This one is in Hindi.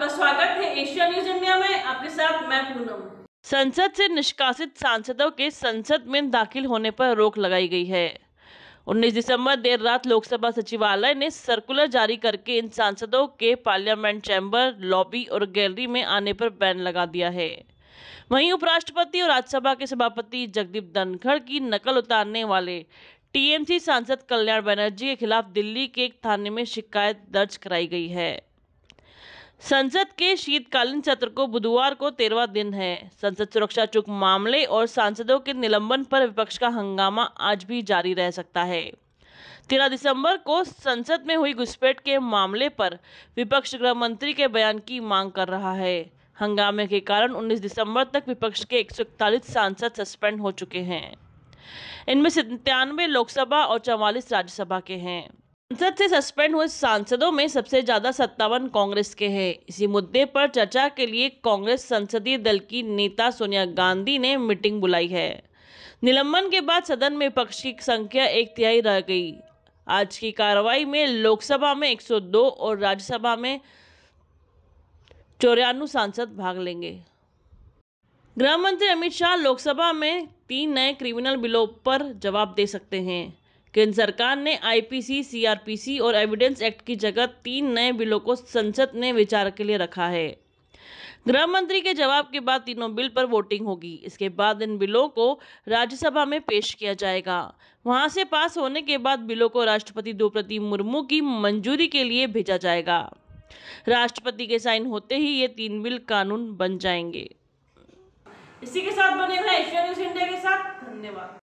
आपका स्वागत है एशिया न्यूज इंडिया में आपके साथ मैं पूनम संसद से निष्कासित सांसदों के संसद में दाखिल होने पर रोक लगाई गई है 19 दिसंबर देर रात लोकसभा सचिवालय ने सर्कुलर जारी करके इन सांसदों के पार्लियामेंट चैम्बर लॉबी और गैलरी में आने पर बैन लगा दिया है वहीं उपराष्ट्रपति और राज्यसभा के सभापति जगदीप धनखड़ की नकल उतारने वाले टीएमसी सांसद कल्याण बनर्जी के खिलाफ दिल्ली के एक थाने में शिकायत दर्ज कराई गई है संसद के शीतकालीन सत्र को बुधवार को तेरवा दिन है संसद सुरक्षा चुक मामले और सांसदों के निलंबन पर विपक्ष का हंगामा आज भी जारी रह सकता है तेरह दिसंबर को संसद में हुई घुसपैठ के मामले पर विपक्ष गृह मंत्री के बयान की मांग कर रहा है हंगामे के कारण 19 दिसंबर तक विपक्ष के एक सांसद सस्पेंड हो चुके हैं इनमें सत्तानवे लोकसभा और चौवालीस राज्यसभा के हैं संसद से सस्पेंड हुए सांसदों में सबसे ज्यादा सत्तावन कांग्रेस के हैं इसी मुद्दे पर चर्चा के लिए कांग्रेस संसदीय दल की नेता सोनिया गांधी ने मीटिंग बुलाई है निलंबन के बाद सदन में पक्ष की संख्या एक तिहाई रह गई आज की कार्रवाई में लोकसभा में 102 और राज्यसभा में चौरानवे सांसद भाग लेंगे गृह मंत्री अमित शाह लोकसभा में तीन नए क्रिमिनल बिलों पर जवाब दे सकते हैं केंद्र सरकार ने आईपीसी सीआरपीसी और एविडेंस एक्ट की जगह तीन नए बिलों को संसद ने विचार के लिए रखा है गृह मंत्री के जवाब के बाद तीनों बिल पर वोटिंग होगी इसके बाद इन बिलों को राज्यसभा में पेश किया जाएगा वहां से पास होने के बाद बिलों को राष्ट्रपति द्रौपदी मुर्मू की मंजूरी के लिए भेजा जाएगा राष्ट्रपति के साइन होते ही ये तीन बिल कानून बन जाएंगे इसी के साथ बने रहे एशिया न्यूज इंडिया के साथ धन्यवाद